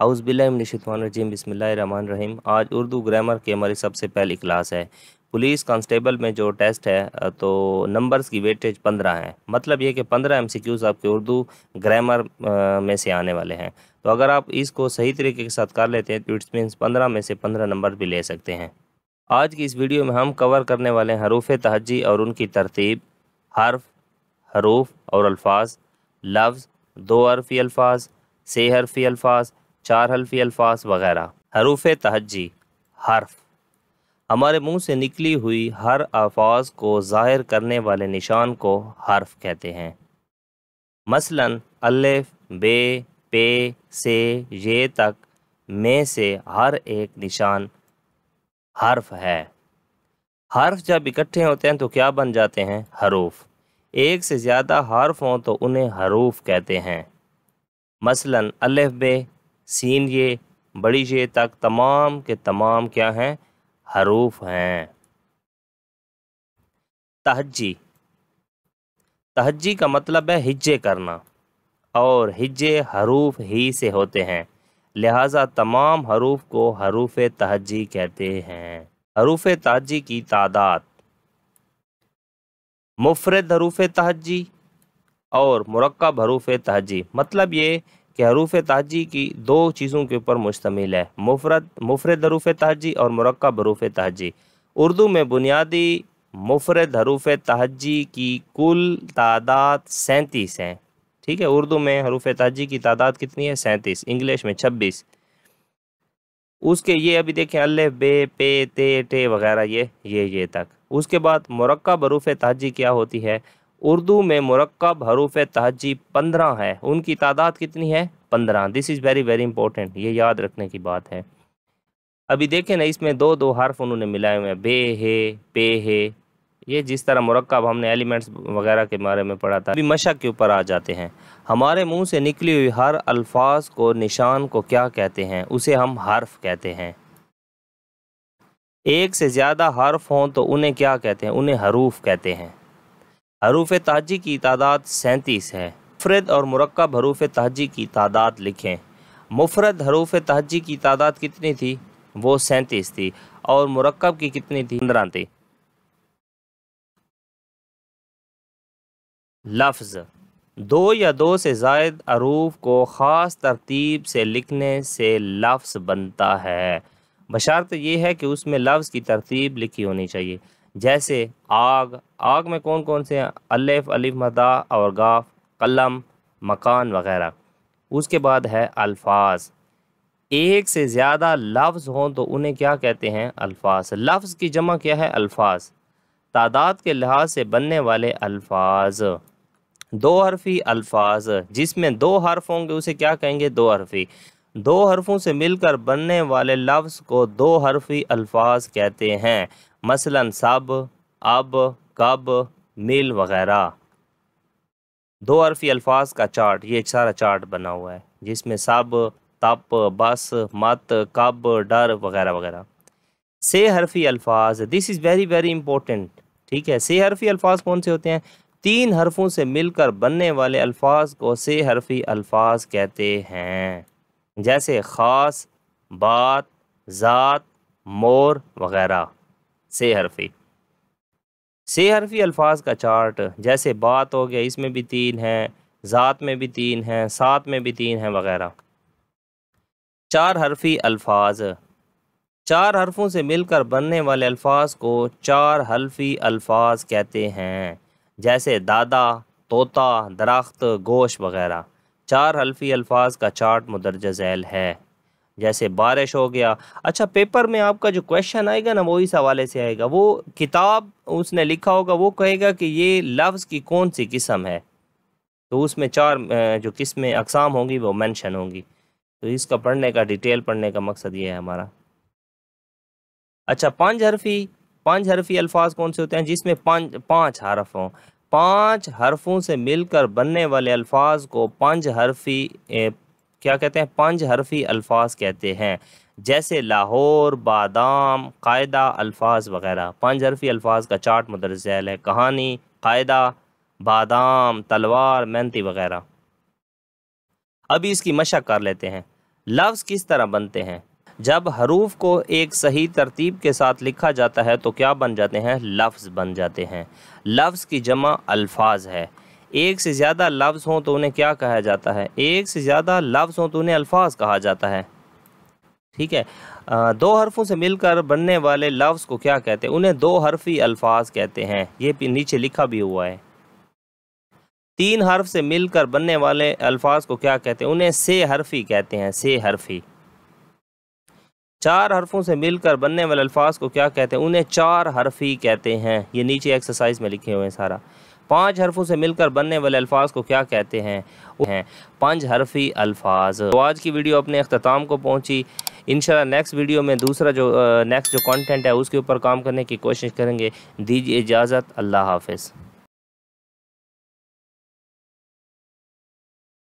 हाउसबिल्लिशतवानरजीम रहीम आज उर्दू ग्रामर की हमारी सबसे पहली क्लास है पुलिस कांस्टेबल में जो टेस्ट है तो नंबर्स की वेटेज पंद्रह है मतलब ये कि पंद्रह एम सी क्यूज़ आपके उर्दू ग्रामर में से आने वाले हैं तो अगर आप इसको सही तरीके के साथ कर लेते हैं तो इट्स मीन्स पंद्रह में से पंद्रह नंबर भी ले सकते हैं आज की इस वीडियो में हम कवर करने वाले हैं हरूफ तहजी और उनकी तरतीब हर्फ हरूफ और अल्फाज लफ्ज़ दो हरफी अल्फाज से हरफी अल्फाज चार हल्फी अल्फाज वगैरह हरूफ तहजी हर्फ हमारे मुंह से निकली हुई हर अल्फाज को ज़ाहिर करने वाले निशान को हर्फ कहते हैं मसलन अल्फ बे पे से ये तक में से हर एक निशान हर्फ है हर्फ जब इकट्ठे होते हैं तो क्या बन जाते हैं हरूफ एक से ज़्यादा हर्फ हों तो उन्हें हरूफ कहते हैं मसलन अल्फ बे सीन ये बड़ी ये तक तमाम के तमाम क्या हैं हरूफ हैं तहजी तहजी का मतलब है हिज्जे करना और हिज्जे हरूफ ही से होते हैं लिहाजा तमाम हरूफ को हरूफ तहजी कहते हैं हरूफ तहजी की तादाद मुफरद हरूफ तहजी और मरकब हरूफ तहजी मतलब ये कि हरूफ ताजी की दो चीज़ों के ऊपर मुश्तमिल है मुफरत मुफरद हरूफ तहजी और मरकब हरूफ तहजी उर्दू में बुनियादी मुफरद हरूफ तहजी की कुल तादाद सैंतीस हैं ठीक है उर्दू में हरूफ तहजी की तादाद कितनी है सैंतीस इंग्लिश में छब्बीस उसके ये अभी देखें अल्ले बे पे ते टे वगैरह ये ये ये तक उसके बाद मरक्ब हरूफ तहजी क्या होती है उर्दू में मरकब हरूफ तहजी पंद्रह है उनकी तादाद कितनी है पंद्रह this is very very important ये याद रखने की बात है अभी देखें ना इसमें दो दो हर्फ उन्होंने मिलाए हुए हैं बे है पे है ये जिस तरह मरकब हमने एलिमेंट्स वगैरह के बारे में पढ़ा था अभी मशक के ऊपर आ जाते हैं हमारे मुंह से निकली हुई हर अल्फाज को निशान को क्या कहते हैं उसे हम हर्फ कहते हैं एक से ज़्यादा हर्फ हों तो उन्हें क्या कहते हैं उन्हें हरूफ कहते हैं हरूफ तहजी की तादाद सैंतीस है मुफरद और मरकब हरूफ तहजी की तादाद लिखें मुफरद हरूफ तहजी की तादाद कितनी थी वो सैंतीस थी और मरकब की कितनी थी पंद्रह थी लफ्ज़ दो या दो से जायद अरूफ को ख़ास तरतीब से लिखने से लफ्ज़ बनता है बशारत यह है कि उसमें लफ्ज़ की तरतीब लिखी होनी चाहिए जैसे आग आग में कौन कौन से हैं अलिफ अलिफ मदा और गाफ कलम मकान वगैरह उसके बाद है अल्फाज एक से ज़्यादा लफ्ज़ हों तो उन्हें क्या कहते हैं अल्फाज लफ्ज़ की जमा क्या है अल्फाज तादाद के लिहाज से बनने वाले अल्फाज दो हरफी अल्फाज जिसमें दो हर्फ होंगे उसे क्या कहेंगे दो हरफी दो हरफों से मिलकर बनने वाले लफ्ज़ को दो हरफी अल्फाज कहते हैं मसलन सब अब कब मिल वगैरह दो अरफी अल्फाज का चार्ट ये सारा चार्ट बना हुआ है जिसमें सब तप बस मत कब डर वगैरह वगैरह से हरफी अल्फाज this is very very important ठीक है से हरफी अल्फाज कौन से होते हैं तीन हरफों से मिलकर बनने वाले अल्फाज को से हरफी अल्फाज कहते हैं जैसे ख़ास बात ज़ात मोर वगैरह से हरफी से हरफी अल्फाज का चार्ट जैसे बात हो गया इसमें भी तीन है ज़ात में भी तीन है सात में भी तीन हैं वगैरह चार हरफी अल्फाज चार हरफों से मिलकर बनने वाले अल्फाज को चार हल्फी अल्फाज कहते हैं जैसे दादा तोता दरख्त गोश वगैरह चार हल्फी अल्फाज का चार्ट मुदरजा झैल है जैसे बारिश हो गया अच्छा पेपर में आपका जो क्वेश्चन आएगा ना वो इस हवाले से आएगा वो किताब उसने लिखा होगा वो कहेगा कि ये लफ्ज़ की कौन सी किस्म है तो उसमें चार जो किस्में अकसाम होंगी वो मेंशन होंगी तो इसका पढ़ने का डिटेल पढ़ने का मकसद ये है हमारा अच्छा पाँच हरफी पाँच हरफी अल्फाज कौन से होते हैं जिसमें पाँच पाँच हरफ हों पाँच हरफों से मिलकर बनने वाले अल्फाज को पाँच हरफी क्या कहते हैं पंज हरफी अल्फाज कहते हैं जैसे लाहौर बादाम कायदा अल्फाज वगैरह पंज हरफी अल्फाज का चार्ट मदरजैल है कहानी कायदा बादाम तलवार मेहनती वगैरह अभी इसकी मशक कर लेते हैं लफ्ज़ किस तरह बनते हैं जब हरूफ को एक सही तरतीब के साथ लिखा जाता है तो क्या बन जाते हैं लफ्ज़ बन जाते हैं लफ्ज़ की जमा अल्फाज है एक से ज़्यादा लफ्ज़ हों तो उन्हें क्या कहा जाता है एक से ज़्यादा लफ्ज़ हों तो उन्हें अल्फाज कहा जाता है ठीक है आ, दो हरफों से मिलकर बनने वाले लफ्ज़ को क्या कहते हैं उन्हें दो हरफी अल्फाज कहते हैं ये नीचे लिखा भी हुआ है तीन हर्फ से मिलकर बनने वाले अल्फाज को क्या कहते हैं उन्हें से हरफी कहते हैं से हरफी चार हरफों से मिलकर बनने वाले अल्फाज को क्या कहते हैं उन्हें चार हरफी कहते हैं ये नीचे एक्सरसाइज में लिखे हुए हैं सारा पांच हरफों से मिलकर बनने वाले अल्फाज को क्या कहते हैं हैं पांच हरफी अल्फाज तो आज की वीडियो अपने अख्ताम को पहुंची इंशाल्लाह नेक्स्ट वीडियो में दूसरा जो नेक्स्ट जो कंटेंट है उसके ऊपर काम करने की कोशिश करेंगे दीजिए इजाज़त अल्लाह हाफिज़